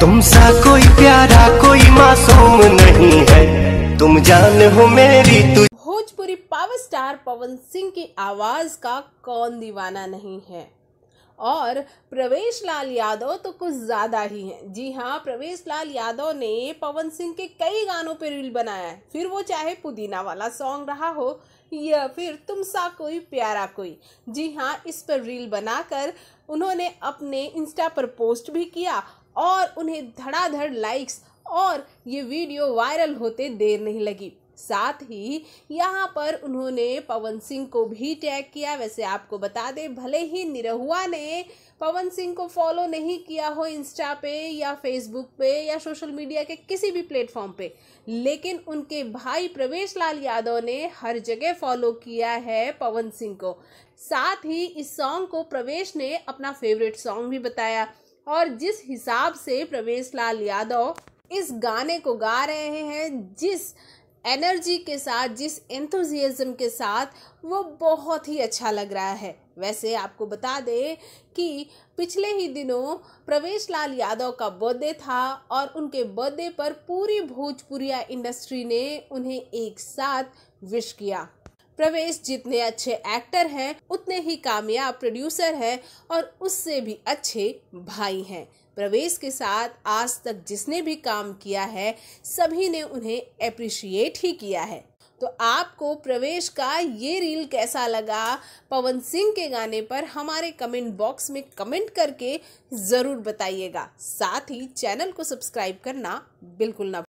तुमसा कोई प्यारा कोई मासूम नहीं है तुम जान हो मेरी तुझ भोजपुरी पावर स्टार पवन सिंह की आवाज का कौन दीवाना नहीं है और प्रवेश लाल यादव तो कुछ ज़्यादा ही हैं जी हाँ प्रवेश लाल यादव ने पवन सिंह के कई गानों पर रील बनाया है फिर वो चाहे पुदीना वाला सॉन्ग रहा हो या फिर तुम सा कोई प्यारा कोई जी हाँ इस पर रील बनाकर उन्होंने अपने इंस्टा पर पोस्ट भी किया और उन्हें धड़ाधड़ लाइक्स और ये वीडियो वायरल होते देर नहीं लगी साथ ही यहाँ पर उन्होंने पवन सिंह को भी टैग किया वैसे आपको बता दें भले ही निरहुआ ने पवन सिंह को फॉलो नहीं किया हो इंस्टा पे या फेसबुक पे या सोशल मीडिया के किसी भी प्लेटफॉर्म पे लेकिन उनके भाई प्रवेश लाल यादव ने हर जगह फॉलो किया है पवन सिंह को साथ ही इस सॉन्ग को प्रवेश ने अपना फेवरेट सॉन्ग भी बताया और जिस हिसाब से प्रवेश लाल यादव इस गाने को गा रहे हैं जिस एनर्जी के साथ जिस एंथुजियाज़म के साथ वो बहुत ही अच्छा लग रहा है वैसे आपको बता दें कि पिछले ही दिनों प्रवेश लाल यादव का बर्थडे था और उनके बर्थडे पर पूरी भोजपुरिया इंडस्ट्री ने उन्हें एक साथ विश किया प्रवेश जितने अच्छे एक्टर हैं उतने ही कामयाब प्रोड्यूसर हैं और उससे भी अच्छे भाई हैं प्रवेश के साथ आज तक जिसने भी काम किया है सभी ने उन्हें अप्रिशिएट ही किया है तो आपको प्रवेश का ये रील कैसा लगा पवन सिंह के गाने पर हमारे कमेंट बॉक्स में कमेंट करके ज़रूर बताइएगा साथ ही चैनल को सब्सक्राइब करना बिल्कुल ना